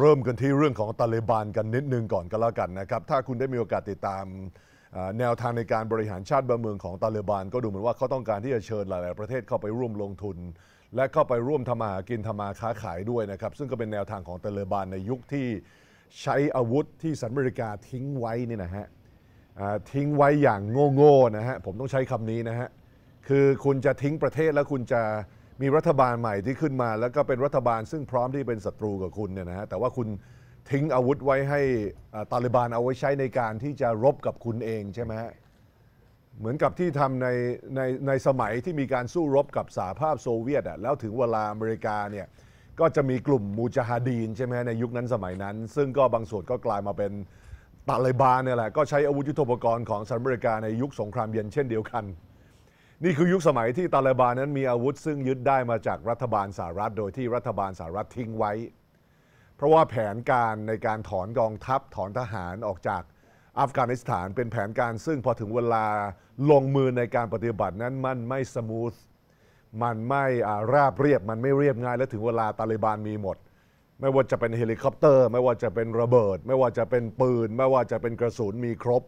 เริ่มกันที่เรื่องของตาเลบานกันนิดนึงก่อนก็แล้วกันนะครับ ถ้าคุณได้มีโอกาสติดตามแนวทางในการบริหารชาติบ้านเมืองของตาเลบานก็ดูเหมือนว่าเขาต้องการที่จะเชิญหลายๆประเทศเข้าไปร่วมลงทุน และเข้าไปร่วมทำมาหากินทำมาค้าขายด้วยนะครับซึ่งก็เป็นแนวทางของตาเลบานในยุคที่ใช้อาวุธที่สัฐอเมริกาทิ้งไว้นี่นะฮะทิ้งไว้อย่างโง่ๆนะฮะผมต้องใช้คำนี้นะฮะคือคุณจะทิ้งประเทศแล้วคุณจะมีรัฐบาลใหม่ที่ขึ้นมา แล้วก็เป็นรัฐบาล ซึ่งพร้อมที่เป็นศัตรูกับคุณเนี่ยนะฮะแต่ว่าคุณทิ้งอาวุธไว้ให้ตาลิบานเอาไว้ใช้ในการที่จะรบกับคุณเองใช่ไหมฮะเหมือนกับที่ทำในในในสมัยที่มีการสู้รบกับสหภาพโซเวียตอ่ะแล้วถึงเวลาอเมริกาเนี่ยก็จะมีกลุ่มมูจาฮาดีนใช่ไหมในยุคนั้นสมัยนั้น ซึ่งก็บางส่วนก็กลายมาเป็นตาลิบานเนี่ยแหละก็ใช้อาวุธยุทโธปกรณ์ของสหรัฐอเมริกาในยุคสงครามเย็นเช่นเดียวกันนี่คือยุค สมัยที่ตาลบานนั้นมีอาวุธซึ่งยึดได้มาจากรัฐบาลสหรัฐโดยที่รัฐบาลสหรัฐทิ้งไว้ เพราะว่าแผนการในการถอนกองทัพถอนทหารออกจากอัฟกานิสถานเป็นแผนการซึ่งพอถึงเวลาลงมือในการปฏิบัตินั้นมันไม่สมูทมันไม่ราบเรียบมันไม่เรียบง่าย และถึงเวลาตาลบานมีหมด ไม่ว่าจะเป็นเฮลิคอปเตอร์ ไม่ว่าจะเป็นระเบิด ไม่ว่าจะเป็นปืน ไม่ว่าจะเป็นกระสุนมีครบ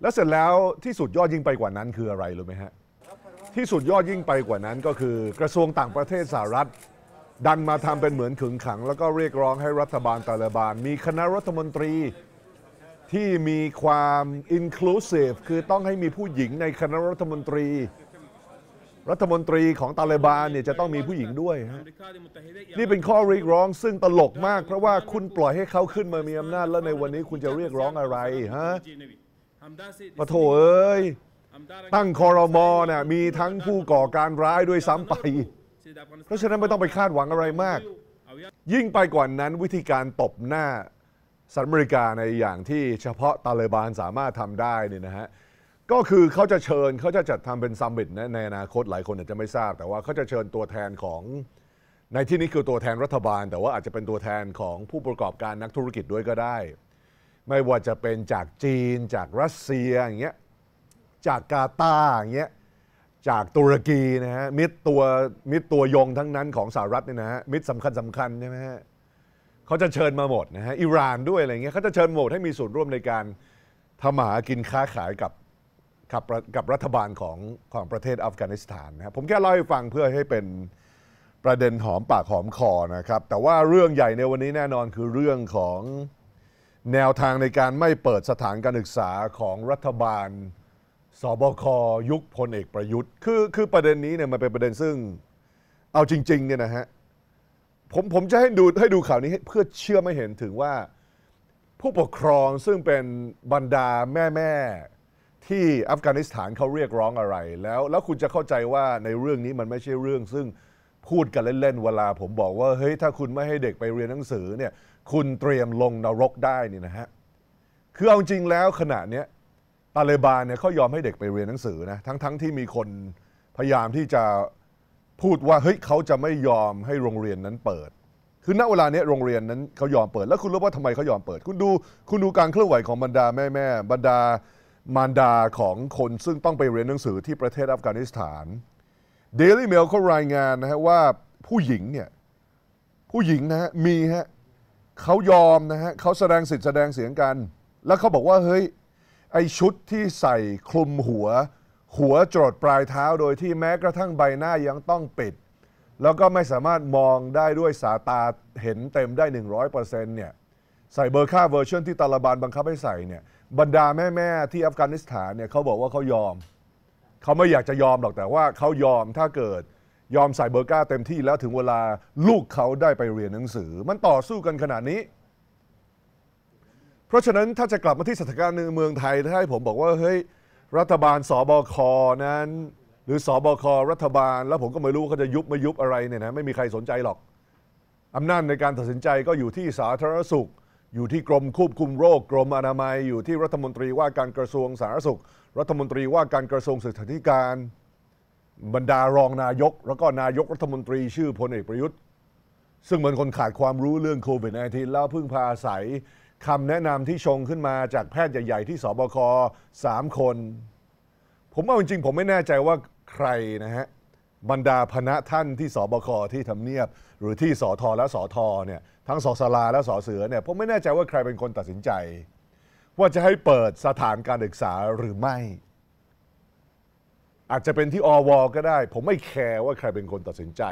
และเสร็จแล้วที่สุดยอดยิ่งไปกว่านั้นคืออะไรรู้ไหมฮะที่สุดยอดยิ่งไปกว่านั้นก็คือกระทรวงต่างประเทศสหรัฐ ดันมาทำเป็นเหมือนขึงขัง แล้วก็เรียกร้องให้รัฐบาลตาลบานมีคณะรัฐมนตรีที่มีความ inclusive คือต้องให้มีผู้หญิงในคณะรัฐมนตรี รัฐมนตรีของตาเลบานเนี่ยจะต้องมีผู้หญิงด้วยฮะนี่เป็นข้อเรียกร้องซึ่งตลกมากเพราะว่าคุณปล่อยให้เขาขึ้นมามีอำนาจแล้วในวันนี้คุณจะเรียกร้องอะไรฮะปะโถเอ้ยตั้งคอรมอเนี่ยมีทั้งผู้ก่อการร้ายด้วยซ้ำไป เพราะฉะนั้นไม่ต้องไปคาดหวังอะไรมาก ยิ่งไปกว่านั้นวิธีการตบหน้าสหรัฐอเมริกาในอย่างที่เฉพาะตาเลบานสามารถทำได้นี่นะฮะก็คือเขาจะเชิญเขาจะจัดทำเป็นซัมมิตนะในอนาคตหลายคนอาจจะไม่ทราบ แต่ว่าเขาจะเชิญตัวแทนของในที่นี้คือตัวแทนรัฐบาล แต่ว่าอาจจะเป็นตัวแทนของผู้ประกอบการนักธุรกิจด้วยก็ได้ ไม่ว่าจะเป็นจากจีน จากรัสเซียอย่างเงี้ยจากกาตาร์อย่างเงี้ยจากตุรกีนะฮะมิตรตัวมิตรตัวยงทั้งนั้นของสหรัฐเนี่ยนะฮะมิตรสำคัญสำคัญใช่ไหมฮะเขาจะเชิญมาหมดนะฮะอิหร่านด้วยอะไรเงี้ยเขาจะเชิญหมดให้มีส่วนร่วมในการทำหากินค้าขายกับกับกับรัฐบาลของของประเทศอัฟกานิสถานนะครับผมแค่เล่าให้ฟังเพื่อให้เป็นประเด็นหอมปากหอมคอนะครับแต่ว่าเรื่องใหญ่ในวันนี้แน่นอนคือเรื่องของแนวทางในการไม่เปิดสถานการศึกษาของรัฐบาลสบค ยุคพลเอกประยุทธ์คือคือประเด็นนี้เนี่ยมันเป็นประเด็นซึ่งเอาจริงๆเนี่ยนะฮะผมผมจะให้ดูให้ดูข่าวนี้เพื่อเชื่อไม่เห็นถึงว่า ผู้ปกครองซึ่งเป็นบรรดาแม่แม่ที่อัฟกานิสถานเขาเรียกร้องอะไรแล้ว แล้วคุณจะเข้าใจว่าในเรื่องนี้มันไม่ใช่เรื่องซึ่งพูดกันเล่นๆ เวลา ผมบอกว่าเฮ้ยถ้าคุณไม่ให้เด็กไปเรียนหนังสือเนี่ยคุณเตรียมลงนรกได้นี่นะฮะคือเอาจริงแล้วขณะเนี้ยตาเลบานเนี่ยเขายอมให้เด็กไปเรียนหนังสือนะทั้งๆทที่มีคนพยายามที่จะพูดว่า เฮ้ยเขาจะไม่ยอมให้โรงเรียนนั้นเปิด คือณเวลานี้โรงเรียนนั้นเขายอมเปิดแล้วคุณรู้ว่าทำไมเขายอมเปิด คุณดูคุณดูการเคลื่อนไหวของบรรดาแม่แม่บรรดามารดาของคนซึ่งต้องไปเรียนหนังสือที่ประเทศอัฟกานิสถานเดลี่เมลเขารายงานนะฮะว่าผู้หญิงเนี่ยผู้หญิงนะฮะมีฮะเขายอมนะฮะเขาแสดงสิทธิ์แสดงเสียงกัน แล้วเขาบอกว่าเฮ้ยไอชุดที่ใส่คลุมหัว หัวจรดปลายเท้าโดยที่แม้กระทั่งใบหน้ายังต้องปิด แล้วก็ไม่สามารถมองได้ด้วยสายตาเห็นเต็มได้ 100%เนี่ยใส่เบอร์ค่าเวอร์ชันที่ตาลบานบังคับให้ใส่เนี่ยบรรดาแม่ๆที่อัฟกานิสถานเนี่ยเขาบอกว่าเขายอมเขาไม่อยากจะยอมหรอกแต่ว่าเขายอมถ้าเกิดยอมใส่เบอร์ก้าเต็มที่แล้วถึงเวลาลูกเขาได้ไปเรียนหนังสือ มันต่อสู้กันขนาดนี้เพราะฉะนั้นถ้าจะกลับมาที่สถานการณ์นเมืองไทยถ้าให้ผมบอกว่าเฮ้ยรัฐบาลสบคนั้น หรือสบครัฐบาล แล้วผมก็ไม่รู้เขาจะยุบไม่ยุบอะไรเนี่ยนะไม่มีใครสนใจหรอกอำนาจในการตัดสินใจก็อยู่ที่สาธารณสุข อยู่ที่กรมควบคุมโรค กรมอนามัยอยู่ที่รัฐมนตรีว่าการกระทรวงสาธารณสุข รัฐมนตรีว่าการกระทรวงศึกษาธิการ บรรดารองนายก แล้วก็นายกรัฐมนตรีชื่อพลเอกประยุทธ์ซึ่งเหมือนคนขาดความรู้เรื่องโควิด -19 แล้วพึ่งพาอาศัยคำแนะนำที่ชงขึ้นมาจากแพทย์ใหญ่ ๆที่สบคสามคน ผมเอาจริงๆผมไม่แน่ใจว่าใครนะฮะบรรดาพณะท่านที่สบค ที่ทำเนียบ หรือที่สอทอและสอทอเนี่ยทั้งสอสลา และสอเสือเนี่ยผมไม่แน่ใจว่าใครเป็นคนตัดสินใจ ว่าจะให้เปิดสถานการศึกษาหรือไม่อาจจะเป็นที่ อวก็ได้ ผมไม่แคร์ว่าใครเป็นคนตัดสินใจ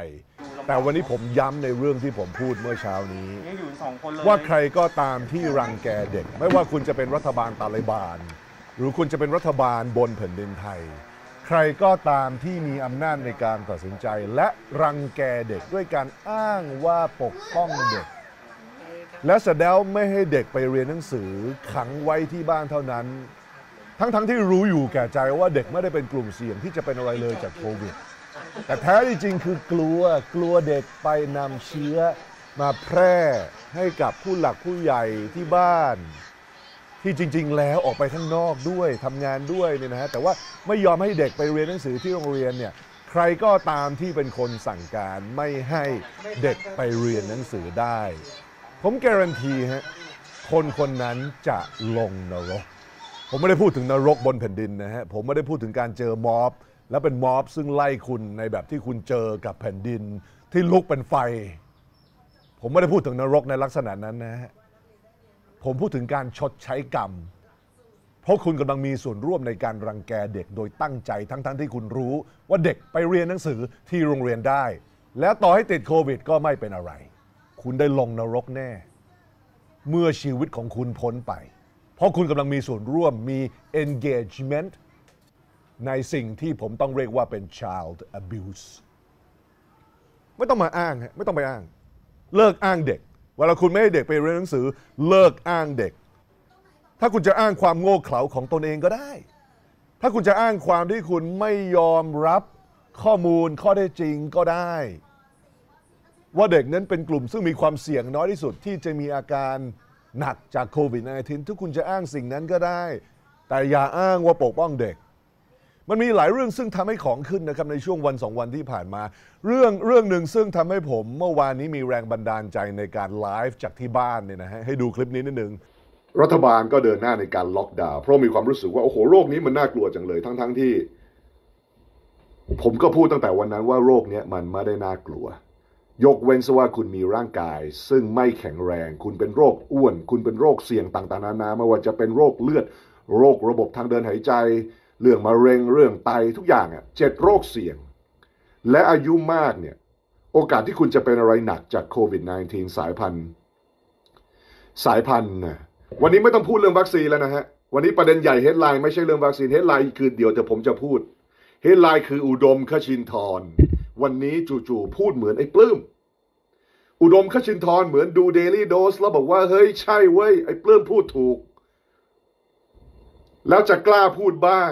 แต่วันนี้ผมย้ำในเรื่องที่ผมพูดเมื่อเช้านี้ ว่าใครก็ตามที่รังแกเด็ก ไม่ว่าคุณจะเป็นรัฐบาลตาลิบาน หรือคุณจะเป็นรัฐบาลบนแผ่นดินไทย ใครก็ตามที่มีอำนาจในการตัดสินใจ และรังแกเด็กด้วยการอ้างว่าปกป้องเด็ก และแสดงไม่ให้เด็กไปเรียนหนังสือขังไว้ที่บ้านเท่านั้นทั้งๆทที่รู้อยู่แก่ใจว่าเด็กไม่ได้เป็นกลุ่มเสี่ยงที่จะเป็นอะไรเลยจากโควิดแต่แท้จริงคือกลัวกลัวเด็กไปนำเชื้อ มาแพร่ให้กับผู้หลักผู้ใหญ่ที่บ้าน ที่จริง ๆ แล้วออกไปข้างนอกด้วยทำงานด้วยเนี่ยนะฮะแต่ว่าไม่ยอมให้เด็กไปเรียนหนังสือที่โรงเรียนเนี่ยใครก็ตามที่เป็นคนสั่งการไม่ให้เด็กไปเรียนหนังสือได้ ผมการันตีฮะคนคนนั้นจะลงนรกผมไม่ได้พูดถึงนรกบนแผ่นดินนะฮะผมไม่ได้พูดถึงการเจอม็อบ และเป็นม็อบ ซึ่งไล่คุณในแบบที่คุณเจอกับแผ่นดิน ที่ลุกเป็นไฟ ผมไม่ได้พูดถึงนรกในลักษณะนั้นนะฮะผมพูดถึงการชดใช้กรรมเพราะคุณกำลังมีส่วนร่วมในการรังแกเด็กโดยตั้งใจทั้งๆทที่คุณรู้ว่าเด็กไปเรียนหนังสือที่โรงเรียนได้ แล้วต่อให้ติดโควิดก็ไม่เป็นอะไร คุณได้ลงนรกแน่ เมื่อชีวิตของคุณพ้นไปเพราะคุณกำลังมีส่วนร่วมมี engagement ในสิ่งที่ผมต้องเรียกว่าเป็น child abuse ไม่ต้องมาอ้างไม่ต้องไปอ้าง เลิกอ้างเด็ก เวลาคุณไม่ให้เด็กไปเรียนหนังสือเลิกอ้างเด็ก ถ้าคุณจะอ้างความโง่เขลาของตนเองก็ได้ ถ้าคุณจะอ้างความที่คุณไม่ยอมรับข้อมูลข้อเท็จจริงก็ได้ ว่าเด็กนั้นเป็นกลุ่มซึ่งมีความเสี่ยงน้อยที่สุดที่จะมีอาการหนักจากโควิด -19 ทุกคุณจะอ้างสิ่งนั้นก็ได้ แต่อย่าอ้างว่าปกป้องเด็ก มันมีหลายเรื่องซึ่งทำให้ของขึ้นนะครับในช่วงวันสองวันที่ผ่านมา เรื่องเรื่องหนึ่งซึ่งทำให้ผม เมื่อวานนี้มีแรงบันดาลใจในการไลฟ์จากที่บ้านเนี่ยนะฮะให้ดูคลิปนี้นิดนึงรัฐบาลก็เดินหน้าในการล็อกดาวน์เพราะมีความรู้สึกว่าโอ้โหโรคนี้มันน่ากลัวจังเลย ทั้งๆทที่ ผมก็พูดตั้งแต่วันนั้นว่าโรคนี้มันไม่ได้น่ากลัวยกเว้นซะว่าคุณมีร่างกาย ซึ่งไม่แข็งแรง คุณเป็นโรคอ้วน คุณเป็นโรคเสี่ยงต่างๆนานาไม่ว่าจะเป็นโรคเลือด โรคระบบทางเดินหายใจเรื่องมะเร็งเรื่องไตทุกอย่างอ่ะเจ็ดโรคเสี่ยง และอายุมากเนี่ยโอกาสที่คุณจะเป็นอะไรหนักจากโควิด -19 สายพันธุ์ สายพันธุ์นะวันนี้ไม่ต้องพูดเรื่องวัคซีนแล้วนะฮะวันนี้ประเด็นใหญ่เฮดไลน์ไม่ใช่เรื่องวัคซีนเฮดไลน์คือ เดี๋ยวแต่ผมจะพูดเฮดไลน์คืออุดมคชินทร์วันนี้จู่ๆพูดเหมือนไอ้ปลื้ม อุดมขชินทรเหมือนดูเดลี่โดสแล้วบอกว่าเฮ้ยใช่เว้ยไอ้ปลื้มพูดถูก แล้วจะกล้าพูดบ้าง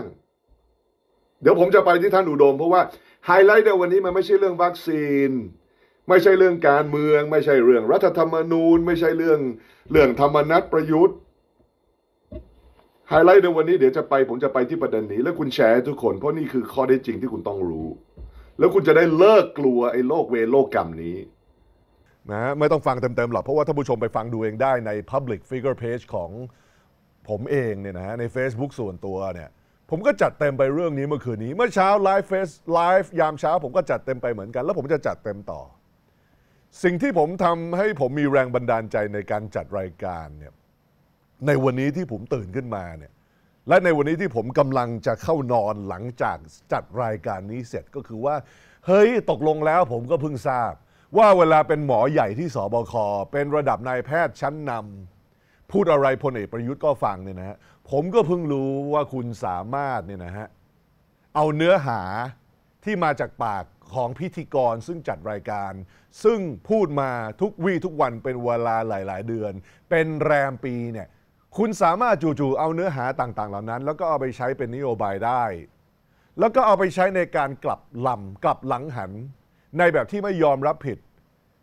เดี๋ยวผมจะไปที่ท่านอุดม เพราะว่าไฮไลท์ในวันนี้มันไม่ใช่เรื่องวัคซีน ไม่ใช่เรื่องการเมือง ไม่ใช่เรื่องรัฐธรรมนูญ ไม่ใช่เรื่องเรื่องธรรมนัตประยุทธ์ ไฮไลท์ในวันนี้เดี๋ยวจะไป ผมจะไปที่ประเด็นนี้แล้วคุณแชร์ทุกคนเพราะนี่คือข้อได้จริงที่คุณต้องรู้แล้วคุณจะได้เลิกกลัวไอ้โลกเวโลกกรรมนี้นะไม่ต้องฟังเต็มๆ หรอกเพราะว่าท่านผู้ชมไปฟังดูเองได้ใน Public Figure Page ของผมเองเนี่ยนะใน Facebook ส่วนตัวเนี่ยผมก็จัดเต็มไปเรื่องนี้เมื่อคืนนี้เมื่อเช้าไลฟ์เฟซไลฟ์ยามเช้า ผมก็จัดเต็มไปเหมือนกัน แล้วผมจะจัดเต็มต่อ สิ่งที่ผมทำให้ผมมีแรงบันดาลใจในการจัดรายการเนี่ยในวันนี้ที่ผมตื่นขึ้นมาเนี่ยและในวันนี้ที่ผมกำลังจะเข้านอนหลังจากจัดรายการนี้เสร็จก็คือว่าเฮ้ยตกลงแล้วผมก็เพิ่งทราบว่าเวลาเป็นหมอใหญ่ที่สบคเป็นระดับนายแพทย์ชั้นนำพูดอะไรพลเอกประยุทธ์ก็ฟังเนี่ยนะฮะผมก็เพิ่งรู้ว่าคุณสามารถเนี่ยนะฮะเอาเนื้อหาที่มาจากปากของพิธีกรซึ่งจัดรายการ ซึ่งพูดมาทุกวี่ทุกวันเป็นเวลาหลาย ๆเดือน เป็นแรมปีเนี่ยคุณสามารถจู่ๆเอาเนื้อหาต่างๆ เหล่านั้น แล้วก็เอาไปใช้เป็นนโยบายได้ แล้วก็เอาไปใช้ในการกลับลำกลับหลังหัน ในแบบที่ไม่ยอมรับผิด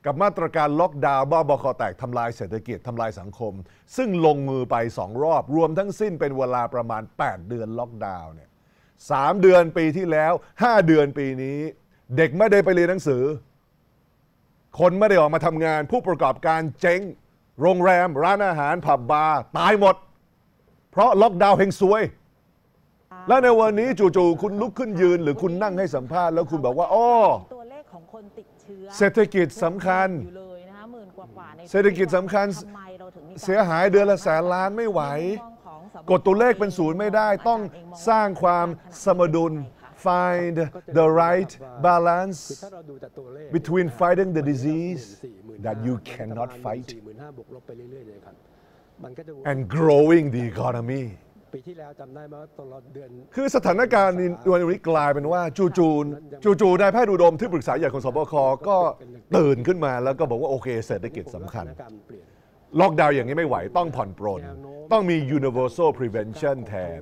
กับมาตรการล็อกดาวน์บ้าบอคอแตกทำลายเศรษฐกิจทำลายสังคม ซึ่งลงมือไปสองรอบรวมทั้งสิ้นเป็นเวลาประมาณ 8 เดือนล็อกดาวน์เนี่ยสามเดือนปีที่แล้ว 5 เดือนปีนี้ เด็กไม่ได้ไปเรียนหนังสือ คนไม่ได้ออกมาทำงานผู้ประกอบการเจ๊งโรงแรม ร้านอาหารผับบาร์ตายหมด เพราะล็อกดาวน์เฮงซวย และในวันนี้จู่ๆคุณลุกขึ้นยืนหรือคุณนั่งให้สัมภาษณ์แล้วคุณบอกว่า อ้อตัวเลขของคนติดเชื้อเศรษฐกิจสำคัญเเศรษฐกิจสำคัญเสียหายเดือนละแสนล้านไม่ไหว กดตัวเลขเป็นศูนย์ไม่ได้ต้องสร้างความสมดุล find the right balance between fighting the disease that you cannot fight and growing the economy คือสถานการณ์วันนี้กลายเป็นว่า จูจูน จูจูนายแพทย์อุดมที่ปรึกษาใหญ่ของสบคก็ตื่นขึ้นมาแล้วก็บอกว่า โอเค เศรษฐกิจสำคัญล็อกดาวน์อย่างนี้ไม่ไหวต้องผ่อนปรนต้องมี universal prevention แทน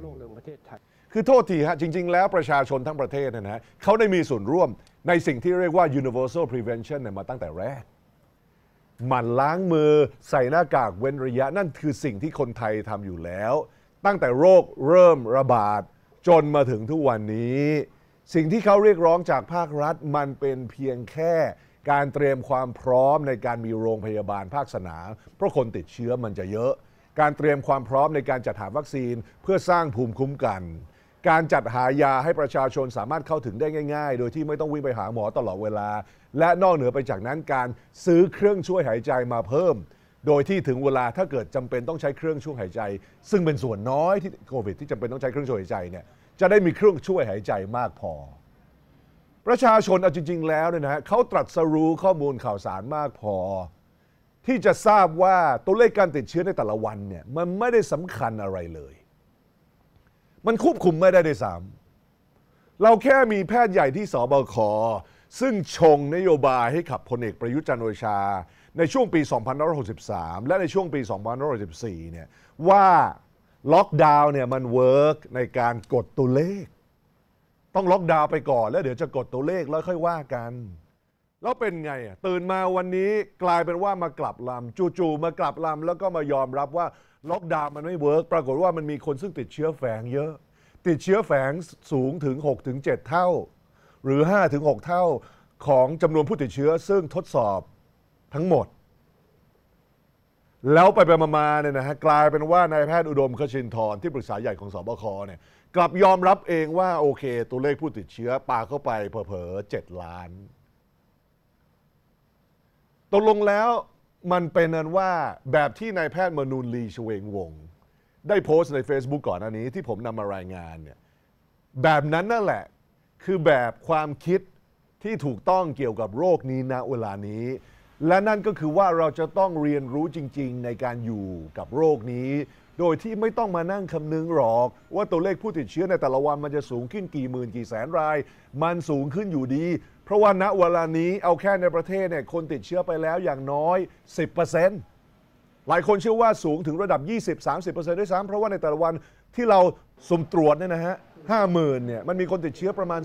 คือโทษทีฮะ จริงๆ แล้วประชาชนทั้งประเทศนะฮะเขาได้มีส่วนร่วมในสิ่งที่เรียกว่า universal prevention เนี่ยมาตั้งแต่แรก มันล้างมือใส่หน้ากากเว้นระยะ นั่นคือสิ่งที่คนไทยทำอยู่แล้ว ตั้งแต่โรคเริ่มระบาด จนมาถึงทุกวันนี้ สิ่งที่เขาเรียกร้องจากภาครัฐ มันเป็นเพียงแค่การเตรียมความพร้อมในการมีโรงพยาบาลภาคสนามเพราะคนติดเชื้อมันจะเยอะ การเตรียมความพร้อมในการจัดหาวัคซีนเพื่อสร้างภูมิคุ้มกันการจัดหายาให้ประชาชนสามารถเข้าถึงได้ง่าย ๆ โดยที่ไม่ต้องวิ่งไปหาหมอตลอดเวลา และนอกเหนือไปจากนั้นการซื้อเครื่องช่วยหายใจมาเพิ่ม โดยที่ถึงเวลาถ้าเกิดจำเป็นต้องใช้เครื่องช่วยหายใจ ซึ่งเป็นส่วนน้อยที่โควิด ที่จำเป็นต้องใช้เครื่องช่วยหายใจเนี่ย จะได้มีเครื่องช่วยหายใจมากพอ ประชาชนเอาจริง ๆแล้วเนี่ยนะฮะเขาตรัสรู้ข้อมูลข่าวสารมากพอ ที่จะทราบว่าตัวเลขการติดเชื้อในแต่ละวันเนี่ยมันไม่ได้สำคัญอะไรเลยมันควบคุมไม่ได้ด้วยซ้ำเราแค่มีแพทย์ใหญ่ที่สบคซึ่งชงนโยบายให้ขับพลเอกประยุทธ์จันโอชา ในช่วงปี 2563 และในช่วงปี 2564 เนี่ย ว่าล็อกดาวน์เนี่ยมันเวิร์กในการกดตัวเลข ต้องล็อกดาวน์ไปก่อน แล้วเดี๋ยวจะกดตัวเลขแล้วค่อยว่ากัน แล้วเป็นไงอ่ะตื่นมาวันนี้กลายเป็นว่ามากลับลำจู่ๆมากลับลำแล้วก็มายอมรับว่าล็อกดาวน์มันไม่เวิร์กปรากฏว่ามันมีคนซึ่งติดเชื้อแฝงเยอะ ติดเชื้อแฝงสูงถึง6ถึง7เท่า หรือ5ถึง6เท่าของจำนวนผู้ติดเชื้อซึ่งทดสอบทั้งหมด แล้วไปไปมาเนี่ยนะฮะกลายเป็นว่านายแพทย์อุดมคชินทรที่ปรึกษาใหญ่ของสบคเนี่ยกลับยอมรับเองว่า โอเค ตัวเลขผู้ติดเชื้อ ปาเข้าไปเผลอเจ็ดล้าน ตกลงแล้วมันเป็นนั้นว่าแบบที่นายแพทย์มนูลลีชเวงวง ได้โพสต์ใน Facebook ก่อนอันนี้ ที่ผมนำมารายงานเนี่ยแบบนั้นนั่นแหละคือแบบความคิดที่ถูกต้องเกี่ยวกับโรคนี้ณเวลานี้ และนั่นก็คือว่าเราจะต้องเรียนรู้จริงๆในการอยู่กับโรคนี้ โดยที่ไม่ต้องมานั่งคำนึงหรอก ว่าตัวเลขผู้ติดเชื้อในแต่ละวันมันจะสูงขึ้นกี่หมื่นกี่แสนราย มันสูงขึ้นอยู่ดีเพราะว่าณเวลานี้เอาแค่ในประเทศเนี่ยคนติดเชื้อไปแล้วอย่างน้อย 10%หลายคนเชื่อว่าสูงถึงระดับ 20-30%ด้วยซ้ำเพราะว่าในแต่ละวันที่เราสุ่มตรวจเนี่ยนะฮะห้าหมื่นเนี่ยมันมีคนติดเชื้อประมาณ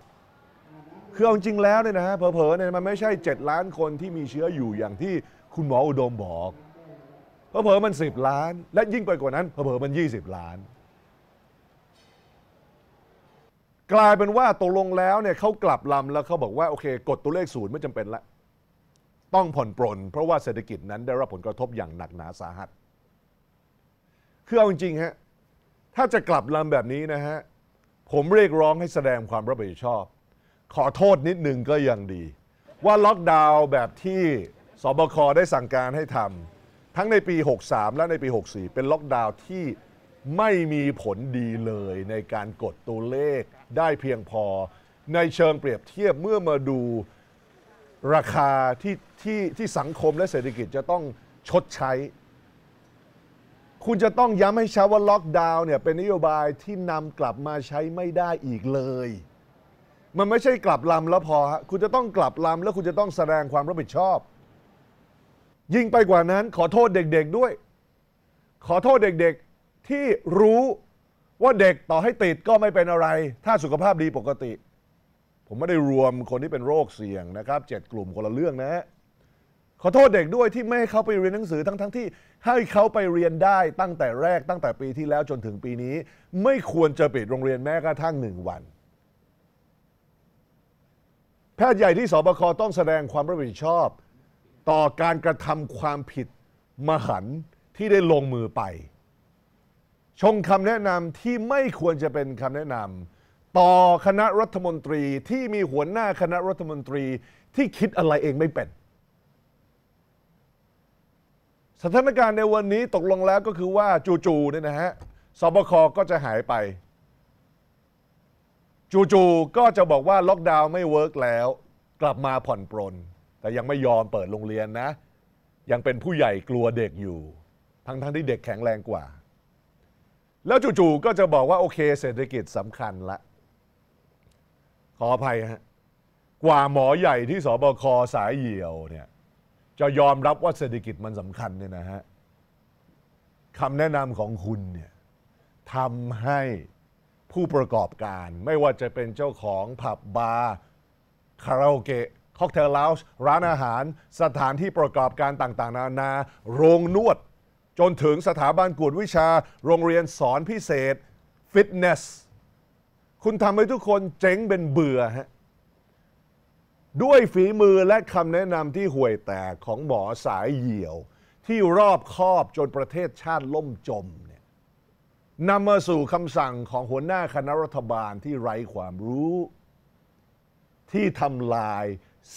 20,000คือเอาจริงแล้วเนี่ยนะฮะเผลอๆเนี่ยมันไม่ใช่ 7 ล้านคนที่มีเชื้ออยู่อย่างที่คุณหมออุดมบอกเผลอๆ มัน 10 ล้านและยิ่งไปกว่านั้นเผลอๆมัน20 ล้านกลายเป็นว่าตกลงแล้วเนี่ยเขากลับลำแล้วเขาบอกว่า โอเค กดตัวเลขศูนย์ไม่จำเป็นละต้องผ่อนปรนเพราะว่าเศรษฐกิจนั้นได้รับผลกระทบอย่างหนักหนาสาหัส คือเอาจริง ๆ ฮะ ถ้าจะกลับลำแบบนี้นะฮะ ผมเรียกร้องให้แสดงความรับผิดชอบ ขอโทษนิดนึงก็ยังดี ว่าล็อกดาวน์แบบที่สบคได้สั่งการให้ทำทั้งในปี 63 และในปี 64 เป็นล็อกดาวน์ที่ไม่มีผลดีเลยในการกดตัวเลขได้เพียงพอ ในเชิงเปรียบเทียบเมื่อมาดูราคาที่ที่ที่สังคมและเศรษฐกิจจะต้องชดใช้ คุณจะต้องย้ำให้ชาวว่าล็อกดาวน์เนี่ยเป็นนโยบายที่นำกลับมาใช้ไม่ได้อีกเลย มันไม่ใช่กลับลำแล้วพอฮะคุณจะต้องกลับลำแล้วคุณจะต้องแสดงความรับผิดชอบ ยิ่งไปกว่านั้นขอโทษเด็กๆด้วย ขอโทษเด็กที่รู้ว่าเด็กต่อให้ติดก็ไม่เป็นอะไร ถ้าสุขภาพดีปกติ ผมไม่ได้รวมคนที่เป็นโรคเสี่ยงนะครับเจ็ดกลุ่มคนละเรื่องนะ ขอโทษเด็กด้วยที่ไม่ให้เขาไปเรียนหนังสือทั้งๆทที่ ให้เขาไปเรียนได้ตั้งแต่แรกตั้งแต่ปีที่แล้วจนถึงปีนี้ ไม่ควรจะปิดโรงเรียนแม้กระทั่งหนึ่งวัน แพทย์ใหญ่ที่สบคต้องแสดงความรับผิดชอบ ต่อการกระทำความผิดมหันที่ได้ลงมือไปชงคำแนะนำที่ไม่ควรจะเป็นคำแนะนำต่อคณะรัฐมนตรีที่มีหัวหน้าคณะรัฐมนตรีที่คิดอะไรเองไม่เป็น สถานการณ์ในวันนี้ตกลงแล้วก็คือว่าจู่ๆเนี่ยนะฮะสบคก็จะหายไป จู่ๆก็จะบอกว่าล็อกดาวน์ไม่เวิร์กแล้ว กลับมาผ่อนปรนแต่ยังไม่ยอมเปิดโรงเรียนนะ ยังเป็นผู้ใหญ่กลัวเด็กอยู่ ทั้งๆที่เด็กแข็งแรงกว่าแล้วจู่ๆ ก็จะบอกว่า โอเคเศรษฐกิจสำคัญละขออภัยฮะกว่าหมอใหญ่ที่สบคสายเหี่ยวเนี่ยจะยอมรับว่าเศรษฐกิจมันสำคัญเนี่ยนะฮะคำแนะนำของคุณเนี่ยทำให้ผู้ประกอบการ ไม่ว่าจะเป็นเจ้าของผับบาร์คาราโอเกะค็อกเทลลาวส์ร้านอาหารสถานที่ประกอบการต่าง ๆ นานา โรงนวดจนถึงสถาบันกวดวิชา โรงเรียนสอนพิเศษ ฟิตเนส คุณทำให้ทุกคนเจ๊งเป็นเบื่อฮะ ด้วยฝีมือและคำแนะนำที่ห่วยแตกของหมอสายเหี่ยว ที่รอบคอบจนประเทศชาติล่มจมเนี่ยนำมาสู่คำสั่งของหัวหน้าคณะรัฐบาลที่ไร้ความรู้ ที่ทำลาย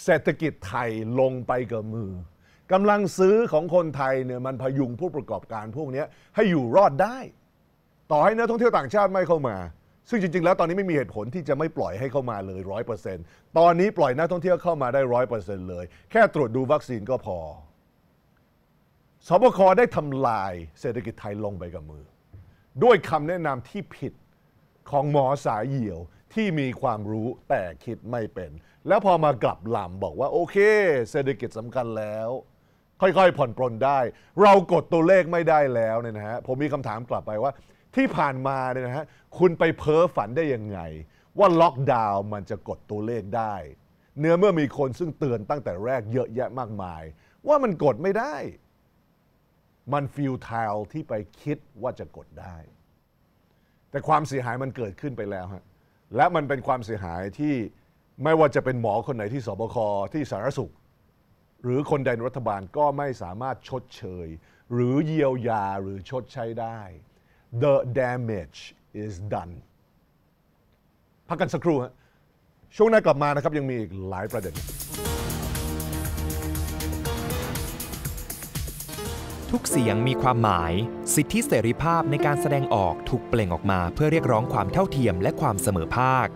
เศรษฐกิจไทยลงไปกับมือกำลังซื้อของคนไทยเนี่ยมันพยุงผู้ประกอบการพวกนี้ให้อยู่รอดได้ ต่อให้นักท่องเที่ยวต่างชาติไม่เข้ามา ซึ่งจริง ๆ แล้วตอนนี้ไม่มีเหตุผลที่จะไม่ปล่อยให้เข้ามาเลยร้อยเปอร์เซ็นต์ตอนนี้ปล่อยนักท่องเที่ยวเข้ามาได้ร้อยเปอร์เซ็นต์เลย แค่ตรวจดูวัคซีนก็พอสบคได้ทำลายเศรษฐกิจไทยลงไปกับมือ ด้วยคำแนะนำที่ผิดของหมอสายเหี่ยวที่มีความรู้แต่คิดไม่เป็น แล้วพอมากลับลำบอกว่าโอเค เศรษฐกิจสำคัญแล้วค่อยๆ ผ่อนปลนได้ เรากดตัวเลขไม่ได้แล้วเนี่ยนะฮะผมมีคำถามกลับไปว่าที่ผ่านมาเนี่ยนะฮะคุณไปเพ้อฝันได้ยังไง ว่าล็อกดาวน์มันจะกดตัวเลขได้ เนื้อเมื่อมีคนซึ่งเตือนตั้งแต่แรกเยอะแยะมากมาย ว่ามันกดไม่ได้ มันฟิลทลที่ไปคิดว่าจะกดได้ แต่ความเสียหายมันเกิดขึ้นไปแล้วฮะและมันเป็นความเสียหายที่ไม่ว่าจะเป็นหมอคนไหนที่สบคที่สาธารณสุขหรือคนใดในรัฐบาลก็ไม่สามารถชดเชย หรือเยียวยาหรือชดใช้ได้ The damage is done พักกันสักครู่ฮะ ช่วงหน้ากลับมานะครับยังมีอีกหลายประเด็น ทุกเสียงมีความหมายสิทธิเสรีภาพในการแสดงออกถูกเปล่งออกมา เพื่อเรียกร้องความเท่าเทียมและความเสมอภาค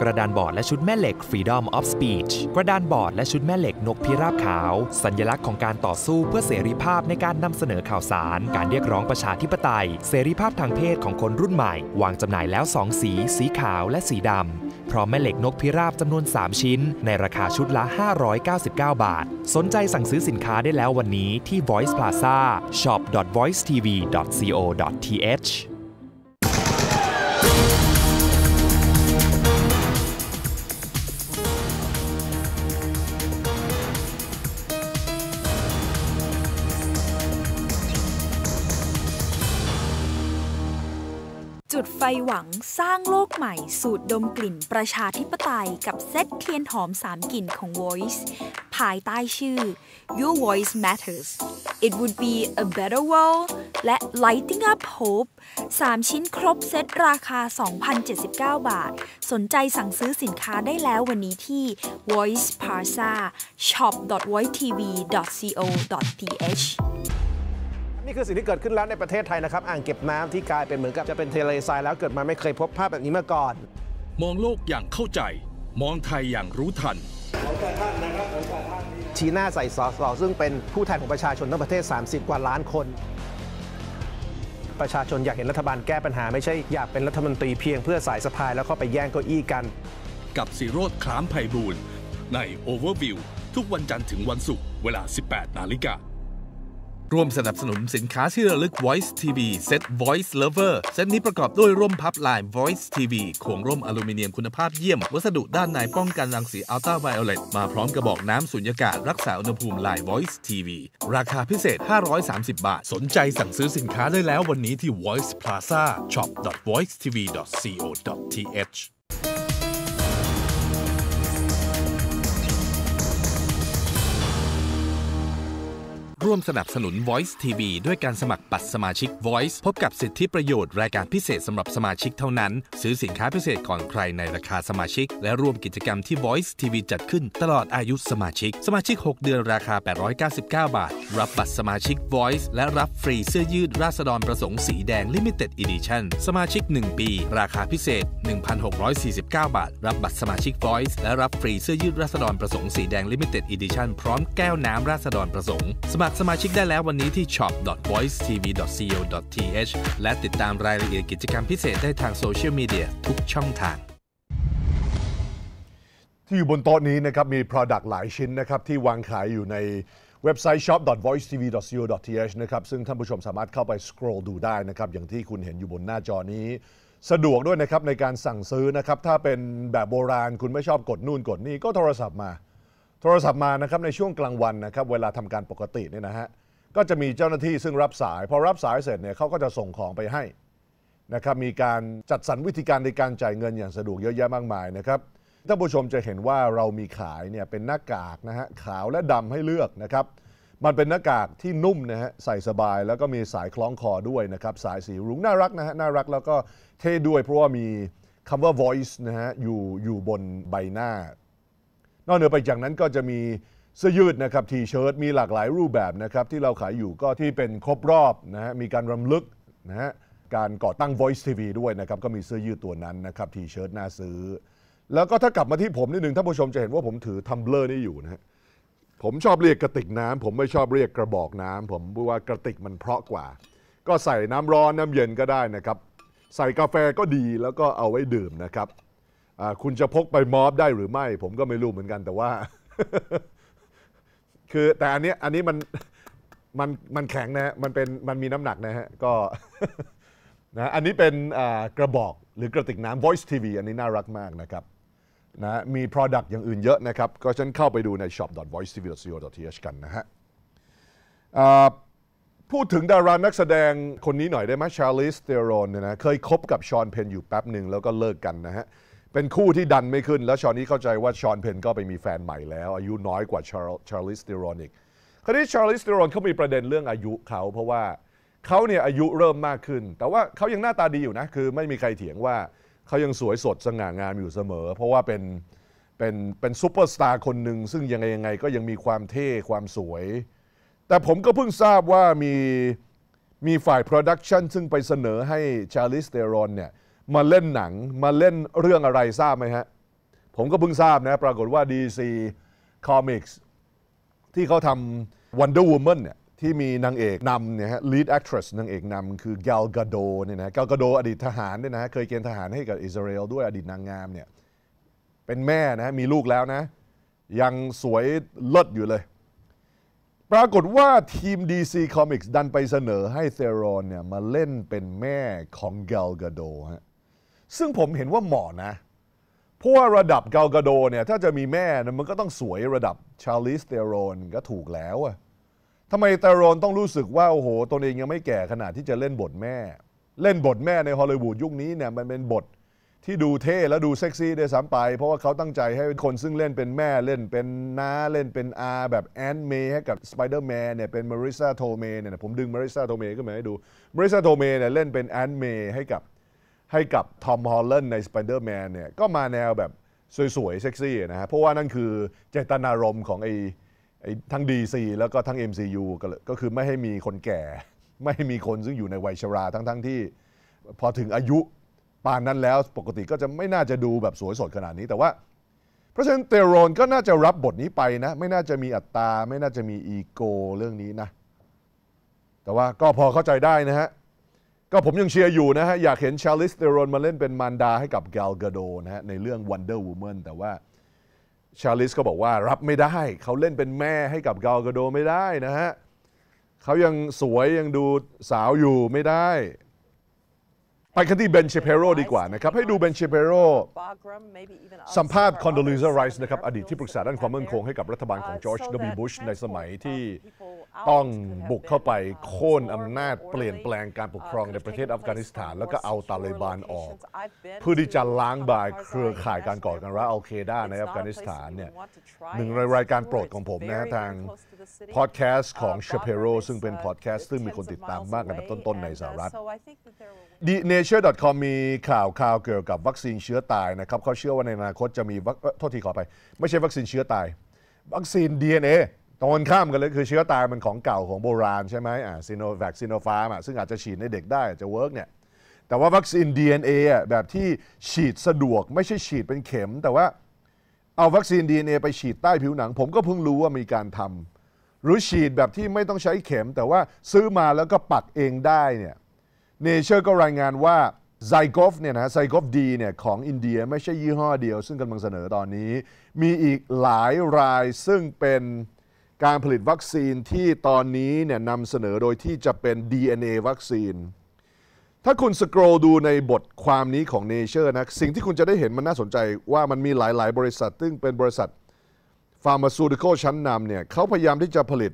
กระดานบอร์ดและชุดแม่เหล็ก Freedom of Speech กระดานบอร์ดและชุดแม่เหล็กนกพิราบขาว สัญลักษณ์ของการต่อสู้เพื่อเสรีภาพในการนำเสนอข่าวสาร การเรียกร้องประชาธิปไตย เสรีภาพทางเพศของคนรุ่นใหม่ วางจำหน่ายแล้ว 2 สี สีขาวและสีดำพร้อมแม่เหล็กนกพิราบจำนวน 3 ชิ้น ในราคาชุดละ 599 บาท สนใจสั่งซื้อสินค้าได้แล้ววันนี้ที่ Voice Plaza shop.voicetv.co.th ใหวังสร้างโลกใหม่สูตรดมกลิ่นประชาธิปไตยกับเซตเทียนหอมสามกลิ่นของ Voice ภายใต้ชื่อ Your Voice Matters It would be a better world และ Lighting Up Hope 3ชิ้นครบเซตราคา 2,079 บาท สนใจสั่งซื้อสินค้าได้แล้ววันนี้ที่ voiceparsa s h o p v o i c e t v c o t h นี่คือสิ่งที่เกิดขึ้นแล้วในประเทศไทยนะครับ อ่างเก็บน้ำที่กลายเป็นเหมือนกับจะเป็นเทเลทรายแล้วเกิดมาไม่เคยพบภาพแบบนี้มาก่อน มองโลกอย่างเข้าใจ มองไทยอย่างรู้ทันชี้หน้าใส่สอสอซึ่งเป็นผู้แทนของประชาชนทั้งประเทศ 30 กว่าล้านคน ประชาชนอยากเห็นรัฐบาลแก้ปัญหา ไม่ใช่อยากเป็นรัฐมนตรีเพียงเพื่อสายสะพายแล้วก็ไปแย่งเก้าอี้กัน กับสีโรธคลามไพบูลใน Overview ทุกวันจันทร์ถึงวันศุกร์เวลา 18นาฬิการ่วมสนับสนุนสินค้าที่ระลึก Voice TV เซต Voice Lover เซตนี้ประกอบด้วยร่มพับลาย Voice TV ขวงร่มอลูมิเนียมคุณภาพเยี่ยม วัสดุด้านในป้องกันรังสีอัลตราไวโอเลต มาพร้อมกระบอกน้ำสุญญากาศรักษาอุณหภูมิลาย Voice TV ราคาพิเศษ 530 บาท สนใจสั่งซื้อสินค้าได้แล้ววันนี้ที่ voice plaza shop voice tv co th ร่วมสนับสนุน Voice TV ด้วยการสมัครบัตรสมาชิก Voice พบกับสิทธิประโยชน์รายการพิเศษสำหรับสมาชิกเท่านั้น ซื้อสินค้าพิเศษก่อนใครในราคาสมาชิก และร่วมกิจกรรมที่ Voice TV จัดขึ้นตลอดอายุสมาชิก สมาชิก 6 เดือนราคา 899 บาท รับบัตรสมาชิก Voice และรับฟรีเสื้อยืดราษฎรประสงค์สีแดง Limited Edition สมาชิก 1 ปี ราคาพิเศษ 1,649 บาท รับบัตรสมาชิก Voice และรับฟรีเสื้อยืดราษฎรประสงค์สีแดง Limited Edition พร้อมแก้วน้ำราษฎรประสงค์สมัครสมาชิกได้แล้ววันนี้ที่ shop.voicetv.co.th และติดตามรายละเอียดกิจกรรมพิเศษได้ทางโซเชียลมีเดียทุกช่องทาง ที่อยู่บนโต๊ะนี้นะครับมี Product หลายชิ้นนะครับที่วางขายอยู่ในเว็บไซต์ shop.voicetv.co.th นะครับซึ่งท่านผู้ชมสามารถเข้าไปสครอลดูได้นะครับอย่างที่คุณเห็นอยู่บนหน้าจอนี้ สะดวกด้วยนะครับในการสั่งซื้อนะครับถ้าเป็นแบบโบราณ คุณไม่ชอบกดนู่นกดนี่ก็โทรศัพท์มาโทรศัพท์มานะครับในช่วงกลางวันนะครับเวลาทำการปกติเนี่ยนะฮะก็จะมีเจ้าหน้าที่ซึ่งรับสาย พอรับสายเสร็จเนี่ยเขาก็จะส่งของไปให้นะครับมีการจัดสรรวิธีการในการจ่ายเงินอย่างสะดวกเยอะแยะมากมายนะครับท่านผู้ชมจะเห็นว่าเรามีขายเนี่ยเป็นหน้ากากนะฮะขาวและดำให้เลือกนะครับมันเป็นหน้ากากที่นุ่มนะฮะใส่สบายแล้วก็มีสายคล้องคอด้วยนะครับสายสีรุ้งน่ารักนะฮะน่ารักแล้วก็เท่ด้วยเพราะว่ามีคาว่า voice นะฮะอยู่อยู่บนใบหน้านอกเหนือไปจากนั้นก็จะมีเสื้อยืดนะครับทีเชิ้ตมีหลากหลายรูปแบบนะครับ ที่เราขายอยู่ก็ที่เป็นครบรอบนะฮะมีการรำลึกนะฮะการก่อตั้ง Voice TV ด้วยนะครับก็มีเสื้อยืดตัวนั้นนะครับทีเชิ้ตน่าซื้อ แล้วก็ถ้ากลับมาที่ผมนิดนึงท่านผู้ชมจะเห็นว่าผมถือทัมเบลอร์นี่อยู่นะฮะผมชอบเรียกกระติกน้ำ ผมไม่ชอบเรียกกระบอกน้ำ ผมว่ากระติกมันเพราะกว่า ก็ใส่น้ำร้อนน้ำเย็นก็ได้นะครับ ใส่กาแฟก็ดีแล้วก็เอาไว้ดื่มนะครับคุณจะพกไปมอบได้หรือไม่ ผมก็ไม่รู้เหมือนกันแต่ว่าคือแต่อันนี้อันนี้มันมันมันแข็งนะฮะมันเป็นมันมีน้ำหนักนะฮะก็นะอันนี้เป็นกระบอกหรือกระติกน้ำ Voice TV อันนี้น่ารักมากนะครับนะมี Product อย่างอื่นเยอะนะครับ ก็ฉันเข้าไปดูใน shop.voicetv.co.th กันนะฮะพูดถึงดารานักแสดงคนนี้หน่อยได้ไหมชาลิสเตอรนเนี่ยนะเคยคบกับชอนเพนอยู่แป๊บหนึ่งแล้วก็เลิกกันนะฮะเป็นคู่ที่ดันไม่ขึ้น แล้วชอนนี้เข้าใจว่าชอนเพนก็ไปมีแฟนใหม่แล้ว อายุน้อยกว่าชาร์ลิสติรอนอีกคราวนี้ชาร์ลิสติรอนเขามีประเด็นเรื่องอายุเขา เพราะว่าเขาเนี่ยอายุเริ่มมากขึ้น แต่ว่าเขายังหน้าตาดีอยู่นะ คือไม่มีใครเถียงว่าเขายังสวยสดสง่างามอยู่เสมอ เพราะว่าเป็น เป็นเป็นซูเปอร์สตาร์คนหนึ่ง ซึ่งยังไงยังไงก็ยังมีความเท่ความสวย แต่ผมก็เพิ่งทราบว่ามีมีฝ่ายโปรดักชันซึ่งไปเสนอให้ชาลิสเตรอนเนี่ยมาเล่นหนังมาเล่นเรื่องอะไรทราบไหมฮะผมก็เพิ่งทราบนะปรากฏว่า DC Comics ที่เขาทำ Wonder Woman เนี่ยที่มีนางเอกนำเนี่ยฮะ lead actress นางเอกนำคือ Gal Gadot เนี่ยนะ Gal Gadot อดีตทหารเนี่ยนะเคยเกณฑ์ทหารให้กับอิสราเอลด้วยอดีตนางงามเนี่ยเป็นแม่นะมีลูกแล้วนะยังสวยเลิศอยู่เลย ปรากฏว่าทีม DC Comics ดันไปเสนอให้เซรอนเนี่ยมาเล่นเป็นแม่ของ Gal Gadot ฮะซึ่งผมเห็นว่าเหมาะนะ เพราะว่าระดับเกากาโดเนี่ยถ้าจะมีแม่นะมันก็ต้องสวยระดับชาลิสเตโรนก็ถูกแล้วอะทำไมเตโรนต้องรู้สึกว่า โอ้โหตนเองยังไม่แก่ขนาดที่จะเล่นบทแม่ เล่นบทแม่ในฮอลลีวูดยุคนี้เนี่ยมันเป็นบทที่ดูเท่ และดูเซ็กซี่ได้ซ้ำไป เพราะว่าเขาตั้งใจให้คนซึ่งเล่นเป็นแม่เล่นเป็นน้าเล่นเป็นอาแบบแอนเมย์ให้กับสไปเดอร์แมนเนี่ยเป็นมาริซาโทเมเนี่ยผมดึงมาริซาโทเมขึ้นมาให้ดูมาริซาโทเมเนี่ยเล่นเป็นแอนเมย์ให้กับให้กับทอมฮอลเลนใน Spider-Man เนี่ยก็มาแนวแบบสวยๆ เซ็กซี่นะฮะเพราะว่านั่นคือเจตนารมณ์ของไอ้ทั้ง DC แล้วก็ทั้ง MCU ก็คือไม่ให้มีคนแก่ ไม่ให้มีคนซึ่งอยู่ในวัยชราทั้งๆทที่ พอถึงอายุปานนั้นแล้วปกติก็จะไม่น่าจะดูแบบสวยสดขนาดนี้แต่ว่าเพราะฉะนั้นเตโรนก็น่าจะรับบทนี้ไปนะ ไม่น่าจะมีอัตตา ไม่น่าจะมีอีโก้เรื่องนี้นะ แต่ว่าก็พอเข้าใจได้นะฮะก็ผมยังเชียร์อยู่นะฮะ อยากเห็นชาลิสเตรนมาเล่นเป็นมารดาให้กับกาลกาโดนะฮะ ในเรื่อง Wonder Woman แต่ว่าชาลิสก็บอกว่ารับไม่ได้ เขาเล่นเป็นแม่ให้กับกาลกาโดไม่ได้นะฮะเขายังสวยยังดูสาวอยู่ไม่ได้ไปกันที่เบนเชเปโรดีกว่านะครับให้ดูเบนเชเปโรสัมภาษณ์คอนโดลิซาไรส์นะครับอดีตที่ปรึกษาด้านความมั่นคง ให้กับรัฐบาลของจอร์จดับบิลบุชในสมัยที่ต้องบุกเข้าไป โค่นอำนาจเปลี่ยนแปลงการปกครองในประเทศอัฟกานิสถาน แล้วก็เอาตาลิบานออก เพื่อที่จะล้างบายเครือข่ายการก่อการร้ายอัลเคด้าในอัฟกานิสถานเนี่ยหนึ่งในรายการโปรดของผมนะทางพอดแคสต์ของ s h a p โ r o ซึ่งเป็นพอดแคสต์ซึ่งมีคนติดตามมากอันดับต้น ๆ ในสหรัฐ The Nature com มีข่าวข่าวเกี่ยวกับวัคซีนเชื้อตายนะครับ เขาเชื่อว่าในอนาคตจะมีโทษทีขอไปไม่ใช่วัคซีนเชื้อตาย วัคซีน DNA ตรงกันข้ามกันเลย คือเชื้อตายมันของเก่าของโบราณใช่ไหมอ่าซีโนแวคซีโนฟาร์มซึ่งอาจจะฉีดในเด็กได้อาจจะเวิร์กเนี่ยแต่ว่าวัคซีน DNA อ่ะแบบที่ฉีดสะดวก ไม่ใช่ฉีดเป็นเข็ม แต่ว่า เอาวัคซีน DNA ไปฉีดใต้ผิวหนัง ผมก็เพิ่งรู้ว่ามีการทาหรือฉีดแบบที่ไม่ต้องใช้เข็มแต่ว่าซื้อมาแล้วก็ปักเองได้เนี่ยเนเชอร์ก็รายงานว่าไซกอฟเนี่ยนะไซกอฟดีเนี่ยของอินเดียไม่ใช่ยี่ห้อเดียวซึ่งกำลังเสนอตอนนี้ มีอีกหลายรายซึ่งเป็นการผลิตวัคซีนที่ตอนนี้เนี่ยนำเสนอโดยที่จะเป็น DNA วัคซีนถ้าคุณสครอดูในบทความนี้ของ Nature นะ สิ่งที่คุณจะได้เห็นมันน่าสนใจว่ามันมีหลายๆบริษัทซึ่งเป็นบริษัทฟาร์มาซูติคอชั้นนำเนี่ยเขาพยายามที่จะผลิต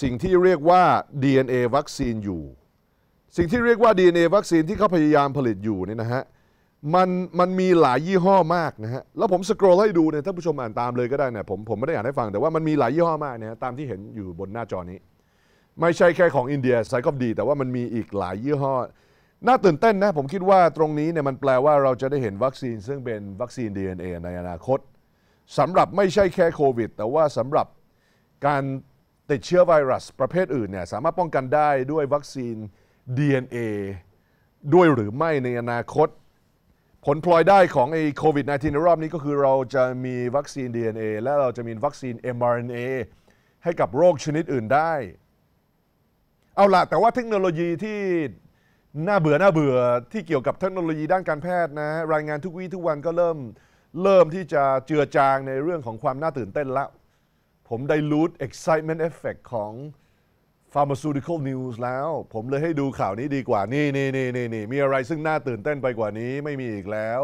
สิ่งที่เรียกว่า DNA วัคซีนอยู่ สิ่งที่เรียกว่า DNA วัคซีนที่เขาพยายามผลิตอยู่เนี่ยนะฮะมันมันมีหลายยี่ห้อมากนะฮะแล้วผมสครอลให้ดูเนี่ยท่านผู้ชมอ่านตามเลยก็ได้นะผมผมไม่ได้อ่านให้ฟังแต่ว่ามันมีหลายยี่ห้อมากนะ่ยตามที่เห็นอยู่บนหน้าจอนี้ ไม่ใช่แค่ของอินเดียไซคอฟดีแต่ว่ามันมีอีกหลายยี่ห้อ น่าตื่นเต้นนะผมคิดว่าตรงนี้เนี่ยมันแปลว่าเราจะได้เห็นวัคซีน ซึ่งเป็นวัคซีน DNA ในอนาคตสำหรับไม่ใช่แค่โควิด แต่ว่าสำหรับการติดเชื้อไวรัส ประเภทอื่นเนี่ยสามารถป้องกันได้ด้วยวัคซีน DNA ด้วยหรือไม่ในอนาคตผลพลอยได้ของไอ้โควิด -19 ในรอบนี้ก็คือเราจะมีวัคซีน DNA และเราจะมีวัคซีน mRNA ให้กับโรคชนิดอื่นได้ เอาละแต่ว่าเทคโนโลยีที่น่าเบื่อน่าเบื่อที่เกี่ยวกับเทคโนโลยีด้านการแพทย์นะรายงานทุกวี่ทุกวันก็เริ่มเริ่มที่จะเจือจางในเรื่องของความน่าตื่นเต้นแล้ว ผมได้ลูด excitement effect ของ pharmaceutical news แล้ว ผมเลยให้ดูข่าวนี้ดีกว่านี่นี่นี่นี่นี่มีอะไรซึ่งน่าตื่นเต้นไปกว่านี้ไม่มีอีกแล้ว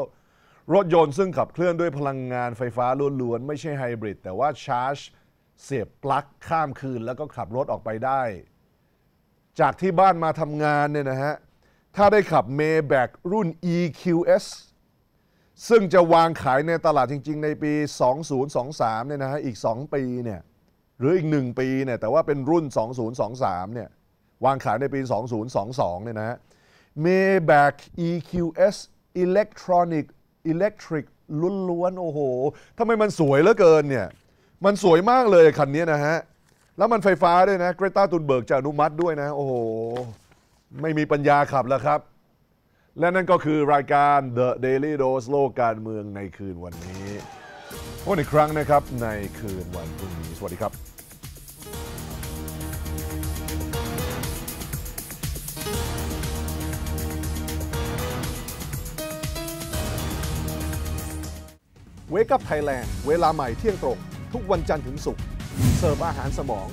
รถยนต์ซึ่งขับเคลื่อนด้วยพลังงานไฟฟ้าล้วนๆ ไม่ใช่ไฮบริดแต่ว่าชาร์จเสียบปลั๊กข้ามคืน แล้วก็ขับรถออกไปได้ จากที่บ้านมาทำงานเนี่ยนะฮะ ถ้าได้ขับเมยแบกรุ่น EQS ซึ่งจะวางขายในตลาดจริง ๆ ในปี 2023 เนี่ยนะฮะ อีก 2 ปีเนี่ยหรืออีก 1 ปีเนี่ยแต่ว่าเป็นรุ่น 2023 เนี่ยวางขายในปี 2022 เนี่ยนะฮะ Maybach EQS Electronic Electric ลุ้นล้วนโอ้โหทำไมมันสวยเหลือเกินเนี่ยมันสวยมากเลยคันนี้นะฮะ แล้วมันไฟฟ้าด้วยนะเกรตาตุนเบิร์กจะอนุมัติด้วยนะ โอ้โห ไม่มีปัญญาขับแล้วครับและนั่นก็คือรายการ The Daily Dose โลกการเมืองในคืนวันนี้ พบกันอีกครั้งนะครับในคืนวันพรุ่งนี้สวัสดีครับ wake up Thailand เวลาใหม่เที่ยงตรงทุกวันจันทร์ถึงศุกร์เสิร์ฟอาหารสมอง